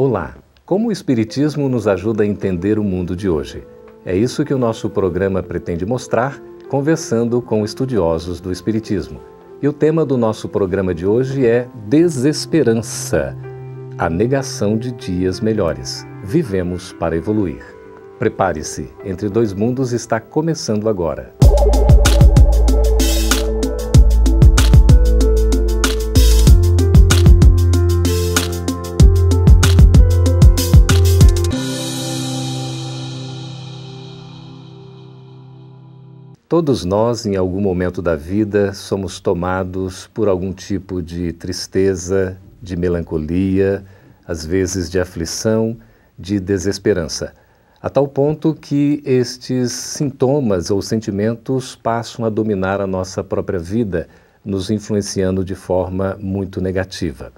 Olá, como o Espiritismo nos ajuda a entender o mundo de hoje? É isso que o nosso programa pretende mostrar, conversando com estudiosos do Espiritismo. E o tema do nosso programa de hoje é Desesperança a negação de dias melhores. Vivemos para evoluir. Prepare-se, Entre Dois Mundos está começando agora. Todos nós, em algum momento da vida, somos tomados por algum tipo de tristeza, de melancolia, às vezes de aflição, de desesperança, a tal ponto que estes sintomas ou sentimentos passam a dominar a nossa própria vida, nos influenciando de forma muito negativa.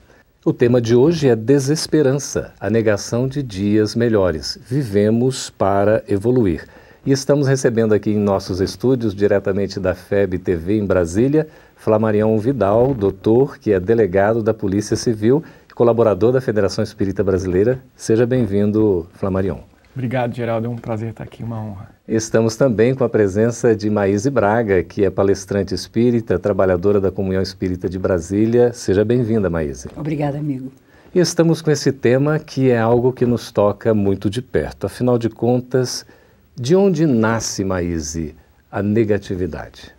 O tema de hoje é desesperança, a negação de dias melhores. Vivemos para evoluir. E estamos recebendo aqui em nossos estúdios, diretamente da FEB TV em Brasília, Flamarião Vidal, doutor, que é delegado da Polícia Civil e colaborador da Federação Espírita Brasileira. Seja bem-vindo, Flamarião. Obrigado, Geraldo. É um prazer estar aqui, uma honra. Estamos também com a presença de Maíse Braga, que é palestrante espírita, trabalhadora da Comunhão Espírita de Brasília. Seja bem-vinda, Maíse. Obrigada, amigo. E estamos com esse tema que é algo que nos toca muito de perto. Afinal de contas, de onde nasce, Maíse, a negatividade?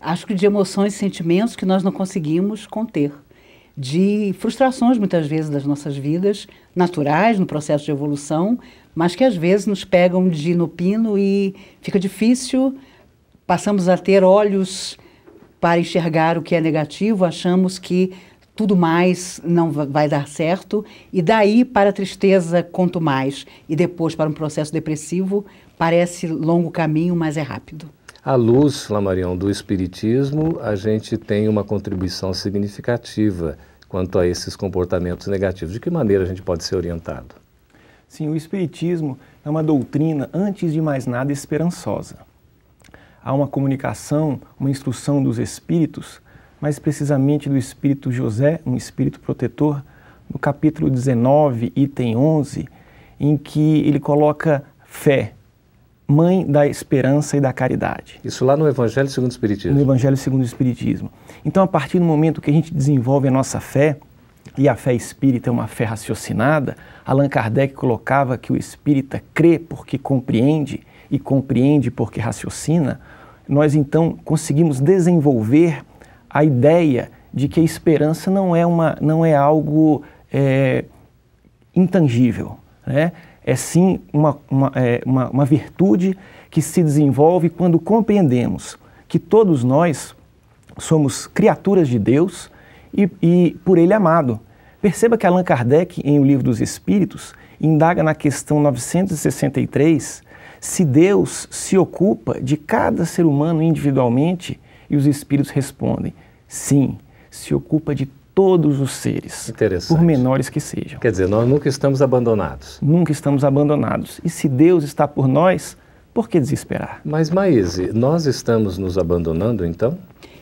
Acho que de emoções e sentimentos que nós não conseguimos conter. De frustrações, muitas vezes, das nossas vidas, naturais, no processo de evolução, mas que às vezes nos pegam de no pino e fica difícil, passamos a ter olhos para enxergar o que é negativo, achamos que tudo mais não vai dar certo, e daí para a tristeza, quanto mais, e depois para um processo depressivo, parece longo caminho, mas é rápido. À luz, Lamarião, do Espiritismo, a gente tem uma contribuição significativa quanto a esses comportamentos negativos. De que maneira a gente pode ser orientado? Sim, o Espiritismo é uma doutrina, antes de mais nada, esperançosa. Há uma comunicação, uma instrução dos Espíritos mais precisamente do espírito José, um espírito protetor, no capítulo 19, item 11, em que ele coloca fé, mãe da esperança e da caridade. Isso lá no Evangelho segundo o Espiritismo. No Evangelho segundo o Espiritismo. Então, a partir do momento que a gente desenvolve a nossa fé, e a fé espírita é uma fé raciocinada, Allan Kardec colocava que o espírita crê porque compreende e compreende porque raciocina, nós então conseguimos desenvolver a ideia de que a esperança não é, uma, não é algo é, intangível. Né? É sim uma, uma, é, uma, uma virtude que se desenvolve quando compreendemos que todos nós somos criaturas de Deus e, e por Ele amado. Perceba que Allan Kardec, em O Livro dos Espíritos, indaga na questão 963 se Deus se ocupa de cada ser humano individualmente e os espíritos respondem: sim, se ocupa de todos os seres, por menores que sejam. Quer dizer, nós nunca estamos abandonados. Nunca estamos abandonados. E se Deus está por nós, por que desesperar? Mas, Maíse, nós estamos nos abandonando então?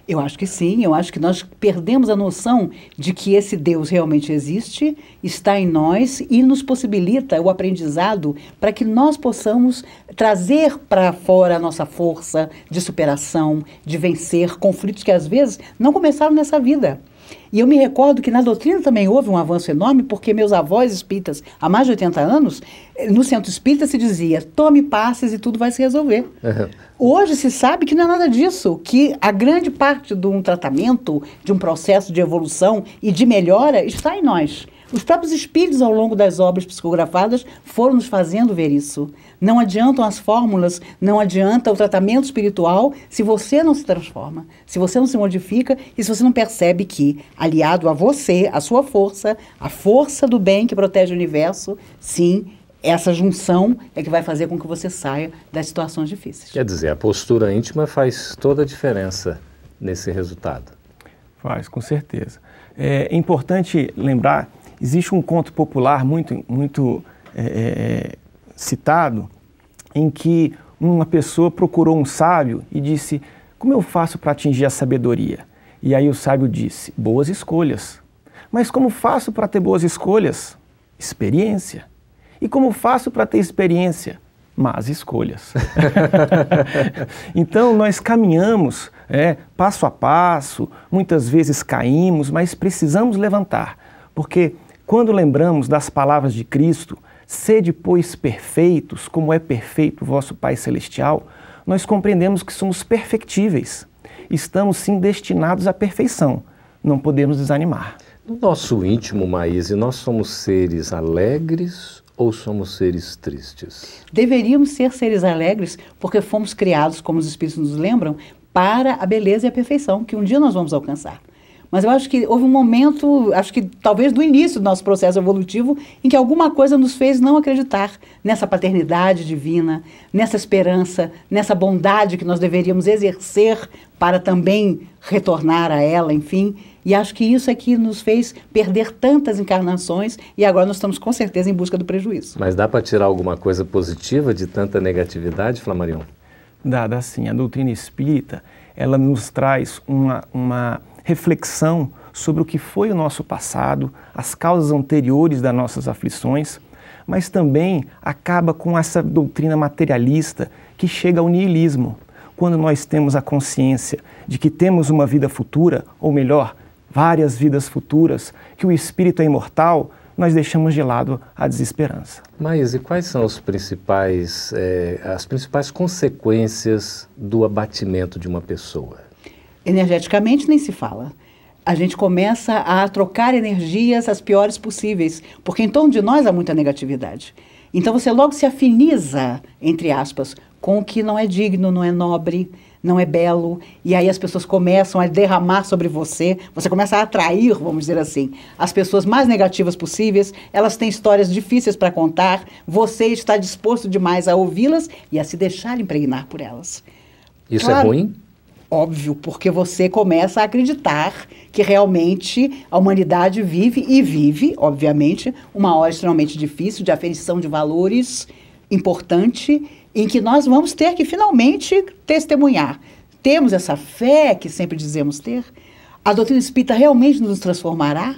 Eu acho que sim, eu acho que nós perdemos a noção de que esse Deus realmente existe, está em nós e nos possibilita o aprendizado para que nós possamos trazer para fora a nossa força de superação, de vencer conflitos que às vezes não começaram nessa vida. E eu me recordo que na doutrina também houve um avanço enorme, porque meus avós espíritas, há mais de 80 anos, eh, no centro espírita se dizia: tome passes e tudo vai se resolver. Uhum. Hoje se sabe que não é nada disso, que a grande parte de um tratamento, de um processo de evolução e de melhora está em nós. Os próprios espíritos, ao longo das obras psicografadas, foram nos fazendo ver isso. Não adiantam as fórmulas, não adianta o tratamento espiritual se você não se transforma, se você não se modifica e se você não percebe que, aliado a você, a sua força, a força do bem que protege o universo, sim, essa junção é que vai fazer com que você saia das situações difíceis. Quer dizer, a postura íntima faz toda a diferença nesse resultado. Faz, com certeza. É importante lembrar Existe um conto popular muito, muito é, é, é, citado em que uma pessoa procurou um sábio e disse: Como eu faço para atingir a sabedoria? E aí o sábio disse: Boas escolhas. Mas como faço para ter boas escolhas? Experiência. E como faço para ter experiência? Más escolhas. então nós caminhamos é, passo a passo, muitas vezes caímos, mas precisamos levantar, porque quando lembramos das palavras de Cristo, sede, pois, perfeitos, como é perfeito o vosso Pai Celestial, nós compreendemos que somos perfectíveis. Estamos, sim, destinados à perfeição. Não podemos desanimar. No nosso íntimo, Maíse, nós somos seres alegres ou somos seres tristes? Deveríamos ser seres alegres, porque fomos criados, como os Espíritos nos lembram, para a beleza e a perfeição que um dia nós vamos alcançar. Mas eu acho que houve um momento, acho que talvez do início do nosso processo evolutivo, em que alguma coisa nos fez não acreditar nessa paternidade divina, nessa esperança, nessa bondade que nós deveríamos exercer para também retornar a ela, enfim. E acho que isso é que nos fez perder tantas encarnações e agora nós estamos com certeza em busca do prejuízo. Mas dá para tirar alguma coisa positiva de tanta negatividade, Flamarion? Dada, sim. A doutrina espírita, ela nos traz uma, uma reflexão sobre o que foi o nosso passado, as causas anteriores das nossas aflições, mas também acaba com essa doutrina materialista que chega ao niilismo. Quando nós temos a consciência de que temos uma vida futura, ou melhor, várias vidas futuras, que o espírito é imortal, nós deixamos de lado a desesperança. Mas e quais são principais, eh, as principais consequências do abatimento de uma pessoa? energeticamente nem se fala. A gente começa a trocar energias as piores possíveis, porque em torno de nós há muita negatividade. Então você logo se afiniza, entre aspas, com o que não é digno, não é nobre, não é belo, e aí as pessoas começam a derramar sobre você, você começa a atrair, vamos dizer assim, as pessoas mais negativas possíveis, elas têm histórias difíceis para contar, você está disposto demais a ouvi-las e a se deixar impregnar por elas. Isso é claro, é ruim? Óbvio, porque você começa a acreditar que realmente a humanidade vive e vive, obviamente, uma hora extremamente difícil de aferição de valores importante, em que nós vamos ter que finalmente testemunhar. Temos essa fé que sempre dizemos ter? A doutrina espírita realmente nos transformará?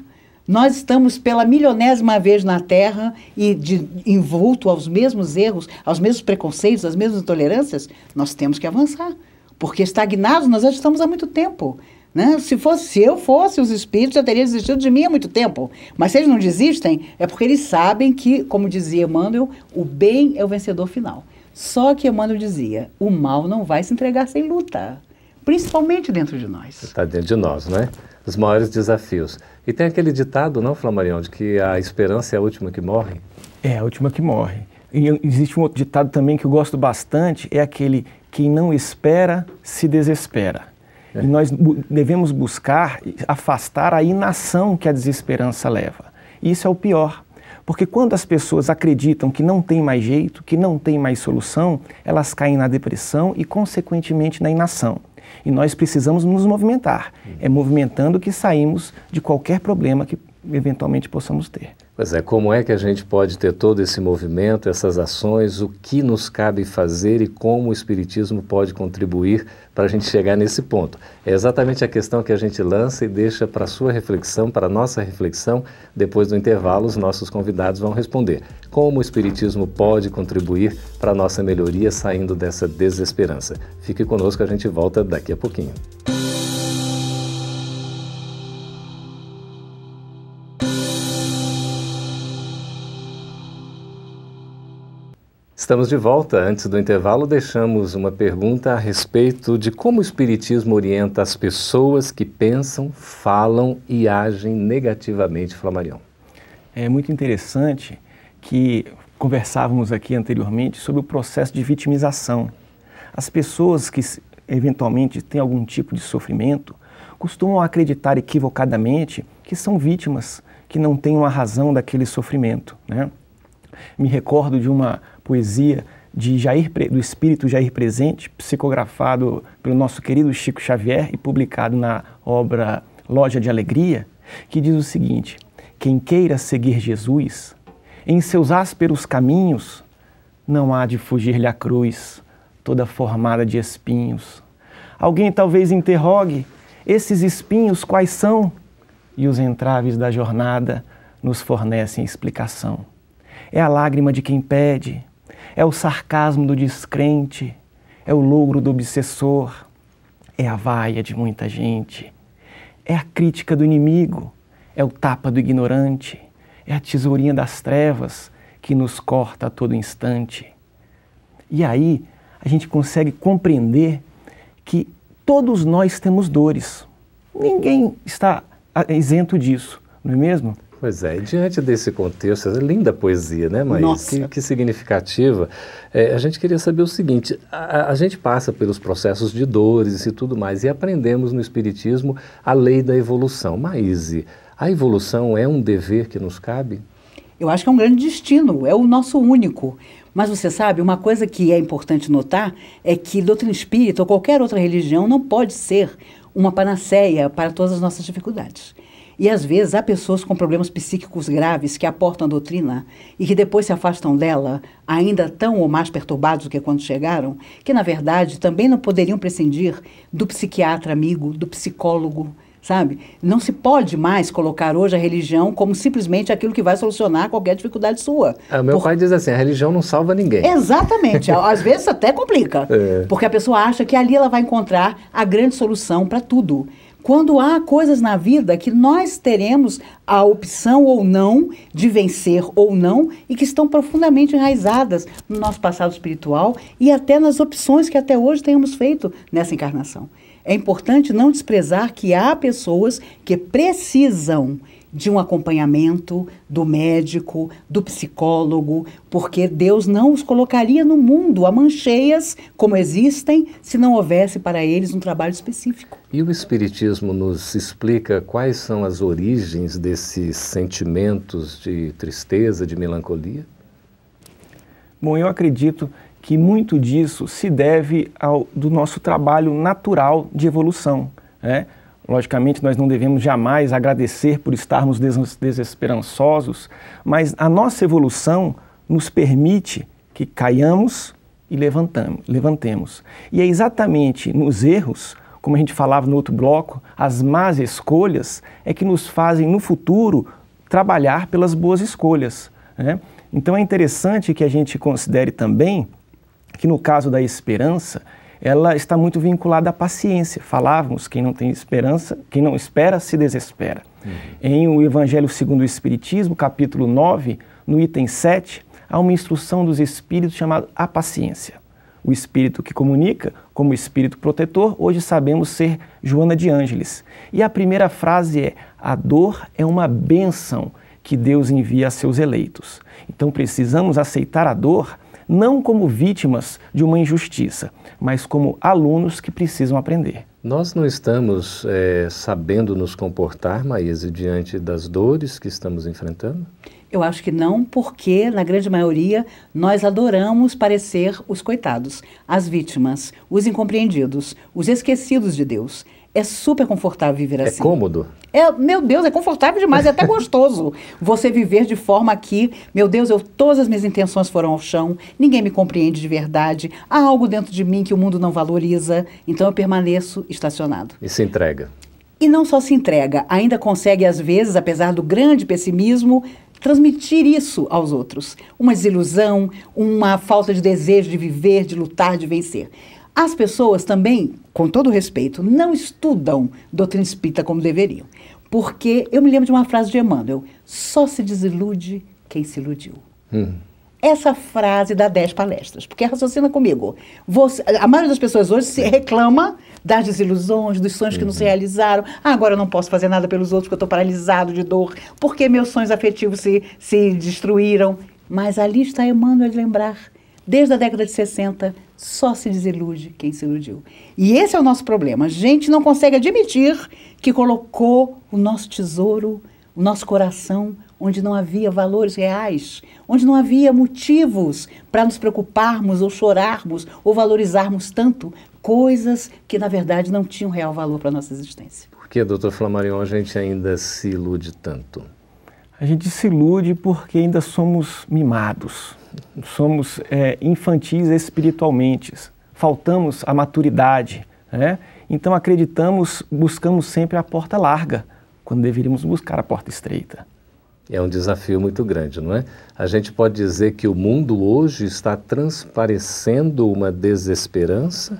Nós estamos pela milionésima vez na Terra e de, envolto aos mesmos erros, aos mesmos preconceitos, às mesmas intolerâncias? Nós temos que avançar. Porque estagnados nós já estamos há muito tempo. Né? Se fosse se eu fosse os espíritos, já teria desistido de mim há muito tempo. Mas se eles não desistem, é porque eles sabem que, como dizia Emmanuel, o bem é o vencedor final. Só que Emmanuel dizia: o mal não vai se entregar sem luta, principalmente dentro de nós. Está dentro de nós, né? Os maiores desafios. E tem aquele ditado, não, Flamarion, de que a esperança é a última que morre? É a última que morre. E existe um outro ditado também que eu gosto bastante, é aquele quem não espera se desespera. É. E nós bu devemos buscar afastar a inação que a desesperança leva. E isso é o pior, porque quando as pessoas acreditam que não tem mais jeito, que não tem mais solução, elas caem na depressão e, consequentemente, na inação. E nós precisamos nos movimentar. Uhum. É movimentando que saímos de qualquer problema que eventualmente possamos ter. Pois é, como é que a gente pode ter todo esse movimento, essas ações, o que nos cabe fazer e como o Espiritismo pode contribuir para a gente chegar nesse ponto? É exatamente a questão que a gente lança e deixa para a sua reflexão, para a nossa reflexão. Depois do intervalo, os nossos convidados vão responder. Como o Espiritismo pode contribuir para a nossa melhoria saindo dessa desesperança? Fique conosco, a gente volta daqui a pouquinho. Estamos de volta. Antes do intervalo, deixamos uma pergunta a respeito de como o Espiritismo orienta as pessoas que pensam, falam e agem negativamente, Flamarion. É muito interessante que conversávamos aqui anteriormente sobre o processo de vitimização. As pessoas que eventualmente têm algum tipo de sofrimento costumam acreditar equivocadamente que são vítimas, que não têm uma razão daquele sofrimento. Né? Me recordo de uma poesia de Jair, do espírito Jair Presente, psicografado pelo nosso querido Chico Xavier e publicado na obra Loja de Alegria, que diz o seguinte: Quem queira seguir Jesus, em seus ásperos caminhos, não há de fugir-lhe a cruz, toda formada de espinhos. Alguém talvez interrogue: esses espinhos quais são? E os entraves da jornada nos fornecem explicação é a lágrima de quem pede, é o sarcasmo do descrente, é o logro do obsessor, é a vaia de muita gente, é a crítica do inimigo, é o tapa do ignorante, é a tesourinha das trevas que nos corta a todo instante. E aí a gente consegue compreender que todos nós temos dores. Ninguém está isento disso, não é mesmo? Pois é, e diante desse contexto, essa linda poesia, né, mas Que, que significativa. É, a gente queria saber o seguinte: a, a, gente passa pelos processos de dores e tudo mais, e aprendemos no Espiritismo a lei da evolução. Maíse, a evolução é um dever que nos cabe? Eu acho que é um grande destino, é o nosso único. Mas você sabe, uma coisa que é importante notar é que doutrina espírita ou qualquer outra religião não pode ser uma panaceia para todas as nossas dificuldades. E às vezes há pessoas com problemas psíquicos graves que aportam a doutrina e que depois se afastam dela, ainda tão ou mais perturbados do que quando chegaram, que na verdade também não poderiam prescindir do psiquiatra amigo, do psicólogo, sabe? Não se pode mais colocar hoje a religião como simplesmente aquilo que vai solucionar qualquer dificuldade sua. Ah, meu Por... pai diz assim, a religião não salva ninguém. Exatamente. Às vezes até complica. É. Porque a pessoa acha que ali ela vai encontrar a grande solução para tudo quando há coisas na vida que nós teremos a opção ou não de vencer ou não e que estão profundamente enraizadas no nosso passado espiritual e até nas opções que até hoje tenhamos feito nessa encarnação. É importante não desprezar que há pessoas que precisam de um acompanhamento do médico, do psicólogo, porque Deus não os colocaria no mundo a mancheias como existem se não houvesse para eles um trabalho específico. E o Espiritismo nos explica quais são as origens desses sentimentos de tristeza, de melancolia? Bom, eu acredito que muito disso se deve ao do nosso trabalho natural de evolução. Né? Logicamente, nós não devemos jamais agradecer por estarmos des desesperançosos, mas a nossa evolução nos permite que caiamos e levantamos, levantemos. E é exatamente nos erros, como a gente falava no outro bloco, as más escolhas é que nos fazem no futuro trabalhar pelas boas escolhas. Né? Então é interessante que a gente considere também que no caso da esperança, ela está muito vinculada à paciência. Falávamos, quem não tem esperança, quem não espera, se desespera. Uhum. Em o Evangelho segundo o Espiritismo, capítulo 9, no item 7, há uma instrução dos espíritos chamada a paciência. O espírito que comunica, como espírito protetor, hoje sabemos ser Joana de Ângeles. E a primeira frase é: a dor é uma bênção que Deus envia a seus eleitos. Então precisamos aceitar a dor não como vítimas de uma injustiça, mas como alunos que precisam aprender. Nós não estamos é, sabendo nos comportar, Maísa, diante das dores que estamos enfrentando? Eu acho que não, porque, na grande maioria, nós adoramos parecer os coitados, as vítimas, os incompreendidos, os esquecidos de Deus. É super confortável viver é assim. É cômodo? É, meu Deus, é confortável demais, é até gostoso. Você viver de forma que, meu Deus, eu, todas as minhas intenções foram ao chão, ninguém me compreende de verdade, há algo dentro de mim que o mundo não valoriza, então eu permaneço estacionado. E se entrega. E não só se entrega, ainda consegue, às vezes, apesar do grande pessimismo, transmitir isso aos outros. Uma desilusão, uma falta de desejo de viver, de lutar, de vencer. As pessoas também, com todo respeito, não estudam doutrina espírita como deveriam. Porque eu me lembro de uma frase de Emmanuel: só se desilude quem se iludiu. Hum. Essa frase dá 10 palestras, porque raciocina comigo. Você, a maioria das pessoas hoje se reclama das desilusões, dos sonhos uhum. que não se uhum. realizaram. Ah, agora eu não posso fazer nada pelos outros porque eu estou paralisado de dor, porque meus sonhos afetivos se, se destruíram. Mas ali está Emmanuel lembrar, desde a década de 60, só se desilude quem se iludiu. E esse é o nosso problema. A gente não consegue admitir que colocou o nosso tesouro, o nosso coração, onde não havia valores reais, onde não havia motivos para nos preocuparmos ou chorarmos ou valorizarmos tanto coisas que na verdade não tinham real valor para nossa existência. Por que, doutor Flamarion, a gente ainda se ilude tanto? a gente se ilude porque ainda somos mimados, somos é, infantis espiritualmente, faltamos a maturidade, né? Então acreditamos, buscamos sempre a porta larga, quando deveríamos buscar a porta estreita. É um desafio muito grande, não é? A gente pode dizer que o mundo hoje está transparecendo uma desesperança?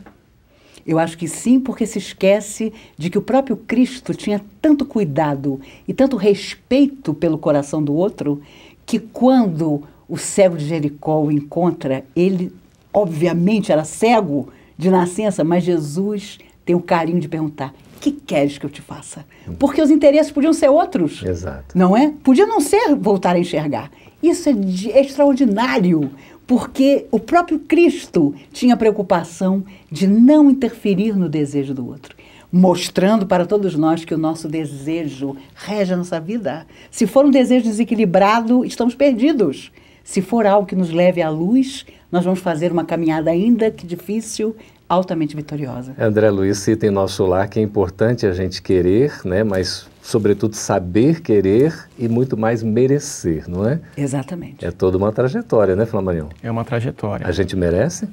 Eu acho que sim, porque se esquece de que o próprio Cristo tinha tanto cuidado e tanto respeito pelo coração do outro, que quando o cego de Jericó o encontra, ele obviamente era cego de nascença, mas Jesus tem o carinho de perguntar: que queres que eu te faça? Hum. Porque os interesses podiam ser outros. Exato. Não é? Podia não ser voltar a enxergar. Isso é, de, é extraordinário, porque o próprio Cristo tinha preocupação de não interferir no desejo do outro, mostrando para todos nós que o nosso desejo rege a nossa vida. Se for um desejo desequilibrado, estamos perdidos. Se for algo que nos leve à luz, nós vamos fazer uma caminhada ainda que difícil, altamente vitoriosa. André Luiz cita em nosso lar que é importante a gente querer, né, mas sobretudo saber querer e muito mais merecer, não é? Exatamente. É toda uma trajetória, né, Flamarion? É uma trajetória. A gente merece?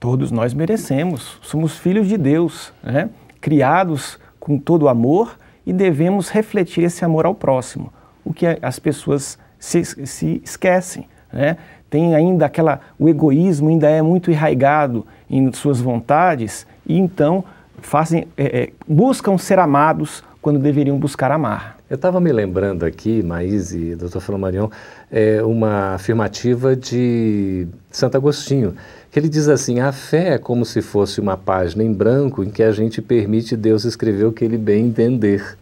Todos nós merecemos. Somos filhos de Deus, né? Criados com todo amor e devemos refletir esse amor ao próximo, o que as pessoas se, se esquecem, né? tem ainda aquela o egoísmo ainda é muito enraigado em suas vontades e então fazem é, é, buscam ser amados quando deveriam buscar amar. Eu estava me lembrando aqui, Maís e Dr. Flomarion, é, uma afirmativa de Santo Agostinho, que ele diz assim: a fé é como se fosse uma página em branco em que a gente permite Deus escrever o que ele bem entender.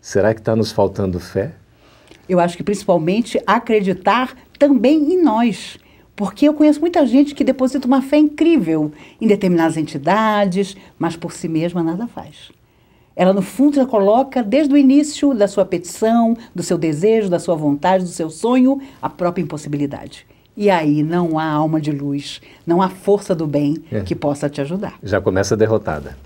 Será que está nos faltando fé? eu acho que principalmente acreditar também em nós. Porque eu conheço muita gente que deposita uma fé incrível em determinadas entidades, mas por si mesma nada faz. Ela, no fundo, já coloca desde o início da sua petição, do seu desejo, da sua vontade, do seu sonho, a própria impossibilidade. E aí não há alma de luz, não há força do bem é. que possa te ajudar. Já começa derrotada.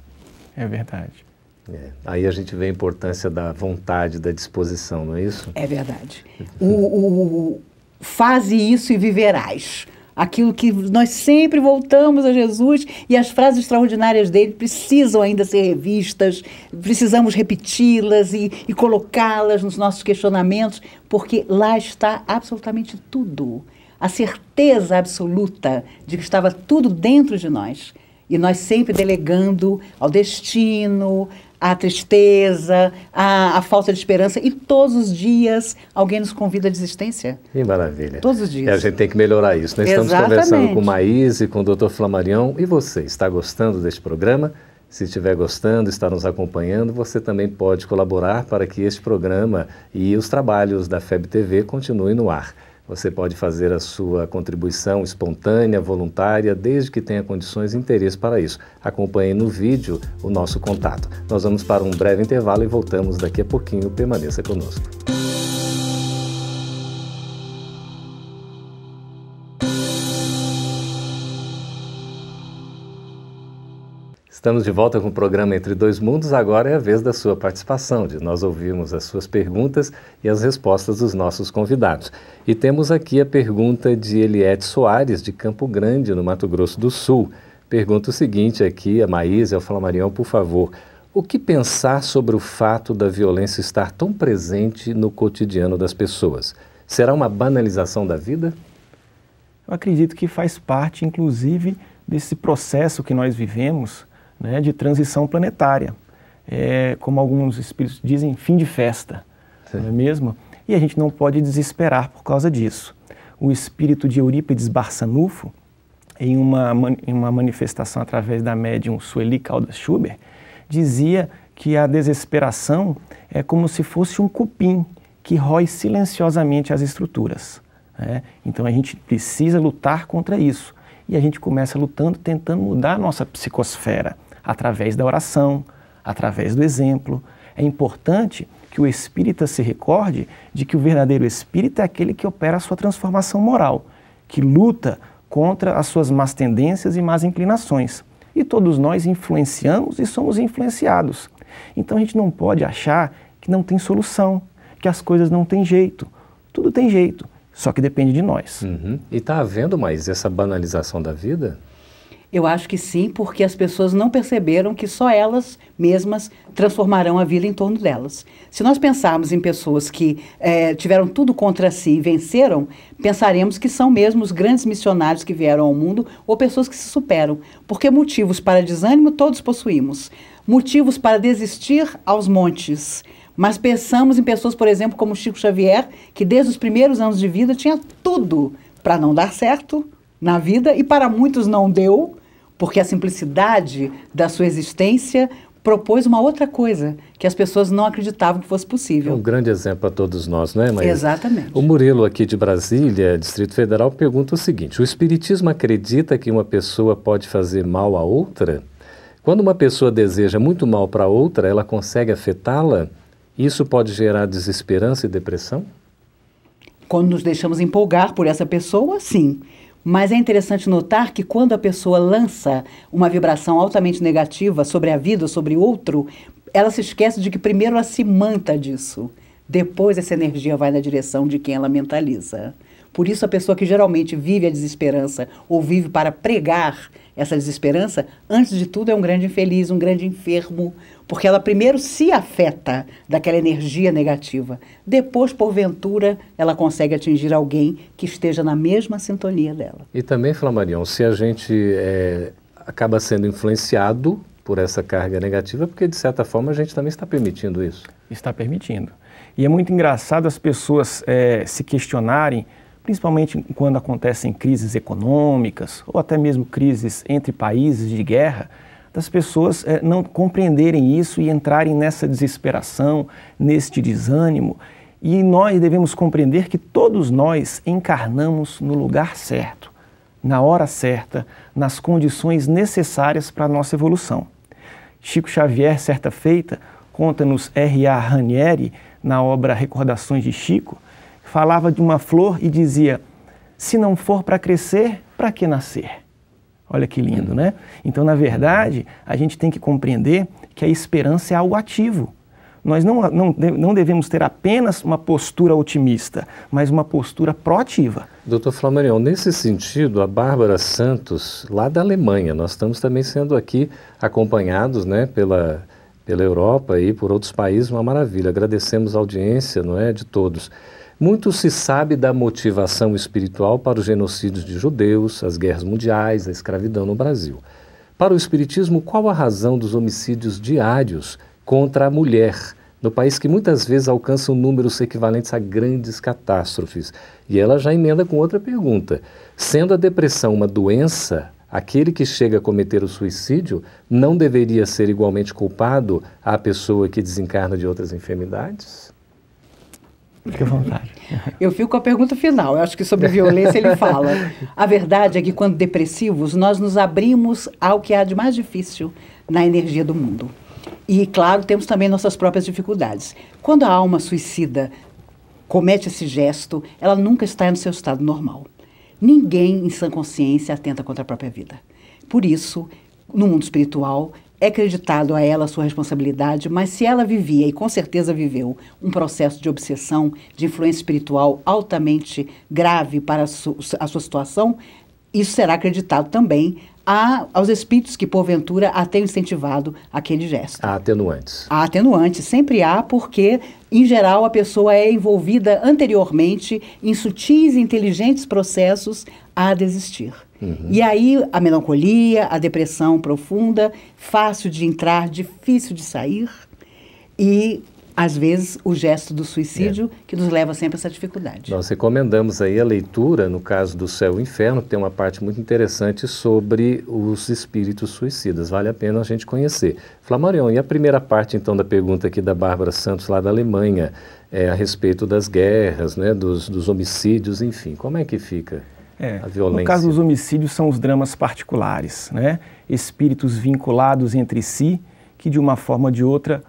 É verdade. É. Aí a gente vê a importância da vontade, da disposição, não é isso? É verdade. o, o, faze isso e viverás. Aquilo que nós sempre voltamos a Jesus e as frases extraordinárias dele precisam ainda ser revistas, precisamos repeti-las e, e colocá-las nos nossos questionamentos, porque lá está absolutamente tudo. A certeza absoluta de que estava tudo dentro de nós. E nós sempre delegando ao destino, a tristeza, a, a, falta de esperança. E todos os dias alguém nos convida à desistência. Que maravilha. Todos os dias. É, a gente tem que melhorar isso. Nós né? Exatamente. estamos conversando com Maís e com o doutor Flamarião. E você, está gostando deste programa? Se estiver gostando, está nos acompanhando, você também pode colaborar para que este programa e os trabalhos da FEB TV continuem no ar. Você pode fazer a sua contribuição espontânea, voluntária, desde que tenha condições e interesse para isso. Acompanhe no vídeo o nosso contato. Nós vamos para um breve intervalo e voltamos daqui a pouquinho. Permaneça conosco. Estamos de volta com o programa Entre Dois Mundos. Agora é a vez da sua participação, de nós ouvirmos as suas perguntas e as respostas dos nossos convidados. E temos aqui a pergunta de Eliette Soares, de Campo Grande, no Mato Grosso do Sul. Pergunta o seguinte aqui, a Maísa, ao Flamarion, por favor. O que pensar sobre o fato da violência estar tão presente no cotidiano das pessoas? Será uma banalização da vida? Eu acredito que faz parte, inclusive, desse processo que nós vivemos né, de transição planetária. É, como alguns espíritos dizem, fim de festa, Sim. não é mesmo? E a gente não pode desesperar por causa disso. O espírito de Eurípides Barçanufo, em uma, em uma manifestação através da médium Sueli Caldas Schubert, dizia que a desesperação é como se fosse um cupim que rói silenciosamente as estruturas. Né? Então a gente precisa lutar contra isso. E a gente começa lutando, tentando mudar a nossa psicosfera através da oração, através do exemplo. É importante que o espírita se recorde de que o verdadeiro espírita é aquele que opera a sua transformação moral, que luta contra as suas más tendências e más inclinações. E todos nós influenciamos e somos influenciados. Então a gente não pode achar que não tem solução, que as coisas não têm jeito. Tudo tem jeito, só que depende de nós. Uhum. E está havendo mais essa banalização da vida? Eu acho que sim, porque as pessoas não perceberam que só elas mesmas transformarão a vida em torno delas. Se nós pensarmos em pessoas que é, tiveram tudo contra si e venceram, pensaremos que são mesmo os grandes missionários que vieram ao mundo ou pessoas que se superam. Porque motivos para desânimo todos possuímos, motivos para desistir aos montes. Mas pensamos em pessoas, por exemplo, como Chico Xavier, que desde os primeiros anos de vida tinha tudo para não dar certo na vida e para muitos não deu, porque a simplicidade da sua existência propôs uma outra coisa que as pessoas não acreditavam que fosse possível. É um grande exemplo para todos nós, não é, Maíra? Exatamente. O Murilo aqui de Brasília, Distrito Federal, pergunta o seguinte: o espiritismo acredita que uma pessoa pode fazer mal a outra? Quando uma pessoa deseja muito mal para outra, ela consegue afetá-la? Isso pode gerar desesperança e depressão? Quando nos deixamos empolgar por essa pessoa, sim. Mas é interessante notar que quando a pessoa lança uma vibração altamente negativa sobre a vida, sobre outro, ela se esquece de que primeiro ela se manta disso. Depois essa energia vai na direção de quem ela mentaliza. Por isso, a pessoa que geralmente vive a desesperança ou vive para pregar essa desesperança, antes de tudo, é um grande infeliz, um grande enfermo, porque ela primeiro se afeta daquela energia negativa. Depois, porventura, ela consegue atingir alguém que esteja na mesma sintonia dela. E também, Flamarion, se a gente é, acaba sendo influenciado por essa carga negativa, porque de certa forma a gente também está permitindo isso. Está permitindo. E é muito engraçado as pessoas é, se questionarem principalmente quando acontecem crises econômicas ou até mesmo crises entre países de guerra, das pessoas é, não compreenderem isso e entrarem nessa desesperação, neste desânimo. E nós devemos compreender que todos nós encarnamos no lugar certo, na hora certa, nas condições necessárias para a nossa evolução. Chico Xavier, certa feita, conta-nos R.A. Ranieri, na obra Recordações de Chico, falava de uma flor e dizia: se não for para crescer, para que nascer? Olha que lindo, né? Então, na verdade, a gente tem que compreender que a esperança é algo ativo. Nós não, não, não devemos ter apenas uma postura otimista, mas uma postura proativa. Doutor Flamarion, nesse sentido, a Bárbara Santos, lá da Alemanha, nós estamos também sendo aqui acompanhados né, pela, pela Europa e por outros países, uma maravilha. Agradecemos a audiência não é, de todos. Muito se sabe da motivação espiritual para os genocídios de judeus, as guerras mundiais, a escravidão no Brasil. Para o Espiritismo, qual a razão dos homicídios diários contra a mulher no país que muitas vezes alcançam números equivalentes a grandes catástrofes? E ela já emenda com outra pergunta. Sendo a depressão uma doença, aquele que chega a cometer o suicídio não deveria ser igualmente culpado à pessoa que desencarna de outras enfermidades? Fique à vontade. Eu fico com a pergunta final. Eu acho que sobre violência ele fala. A verdade é que, quando depressivos, nós nos abrimos ao que há de mais difícil na energia do mundo. E, claro, temos também nossas próprias dificuldades. Quando a alma suicida comete esse gesto, ela nunca está no seu estado normal. Ninguém em sã consciência atenta contra a própria vida. Por isso, no mundo espiritual, é acreditado a ela a sua responsabilidade, mas se ela vivia, e com certeza viveu, um processo de obsessão, de influência espiritual altamente grave para a, a sua situação, isso será acreditado também a, aos espíritos que, porventura, a tenham incentivado aquele gesto. Há atenuantes. Há atenuantes. Sempre há, porque, em geral, a pessoa é envolvida anteriormente em sutis e inteligentes processos a desistir. Uhum. E aí a melancolia, a depressão profunda, fácil de entrar, difícil de sair. E às vezes, o gesto do suicídio é. que nos leva sempre a essa dificuldade. Nós recomendamos aí a leitura, no caso do Céu e Inferno, que tem uma parte muito interessante sobre os espíritos suicidas. Vale a pena a gente conhecer. Flamarion, e a primeira parte, então, da pergunta aqui da Bárbara Santos, lá da Alemanha, é, a respeito das guerras, né, dos, dos homicídios, enfim, como é que fica? É, a violência. No caso dos homicídios, são os dramas particulares, né? espíritos vinculados entre si, que de uma forma ou de outra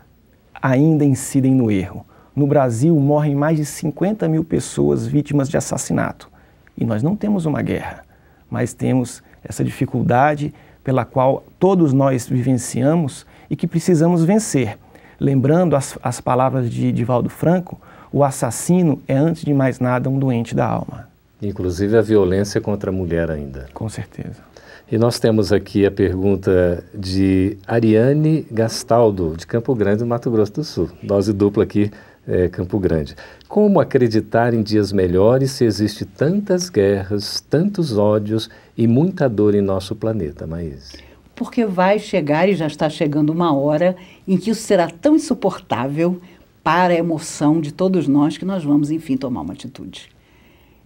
ainda incidem no erro. No Brasil, morrem mais de 50 mil pessoas vítimas de assassinato. E nós não temos uma guerra, mas temos essa dificuldade pela qual todos nós vivenciamos e que precisamos vencer. Lembrando as, as palavras de Divaldo Franco, o assassino é, antes de mais nada, um doente da alma. Inclusive a violência contra a mulher ainda. Com certeza. E nós temos aqui a pergunta de Ariane Gastaldo, de Campo Grande, Mato Grosso do Sul. Dose dupla aqui, é, Campo Grande. Como acreditar em dias melhores se existe tantas guerras, tantos ódios e muita dor em nosso planeta, Maís? Porque vai chegar e já está chegando uma hora em que isso será tão insuportável para a emoção de todos nós que nós vamos, enfim, tomar uma atitude.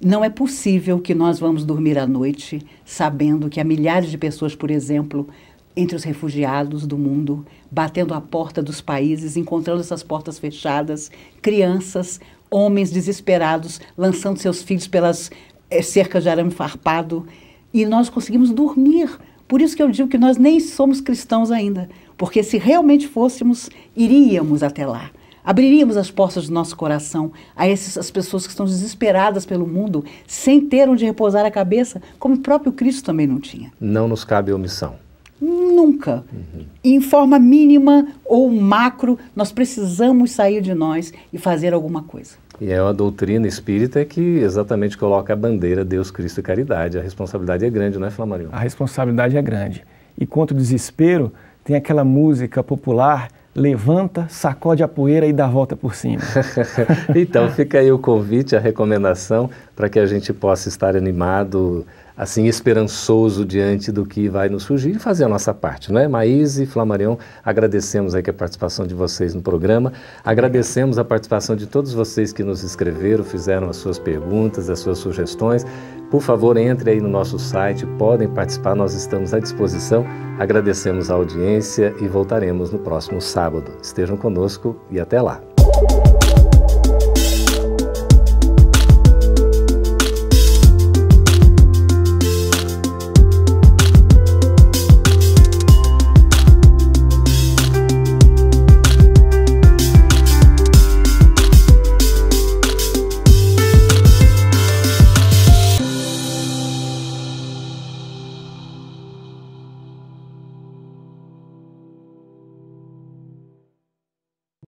Não é possível que nós vamos dormir à noite sabendo que há milhares de pessoas, por exemplo, entre os refugiados do mundo, batendo a porta dos países, encontrando essas portas fechadas, crianças, homens desesperados, lançando seus filhos pelas é, cercas de arame farpado, e nós conseguimos dormir. Por isso que eu digo que nós nem somos cristãos ainda, porque se realmente fôssemos, iríamos até lá abriríamos as portas do nosso coração a essas pessoas que estão desesperadas pelo mundo, sem ter onde repousar a cabeça, como o próprio Cristo também não tinha. Não nos cabe omissão. Nunca. Uhum. Em forma mínima ou macro, nós precisamos sair de nós e fazer alguma coisa. E é uma doutrina espírita que exatamente coloca a bandeira Deus, Cristo e caridade. A responsabilidade é grande, não é, Flamarion? A responsabilidade é grande. E quanto ao desespero, tem aquela música popular levanta, sacode a poeira e dá a volta por cima. então, fica aí o convite, a recomendação para que a gente possa estar animado assim esperançoso diante do que vai nos surgir e fazer a nossa parte, não é? Maís e Flamarion, agradecemos aqui a participação de vocês no programa, agradecemos a participação de todos vocês que nos escreveram, fizeram as suas perguntas, as suas sugestões. Por favor, entre aí no nosso site, podem participar, nós estamos à disposição. Agradecemos a audiência e voltaremos no próximo sábado. Estejam conosco e até lá.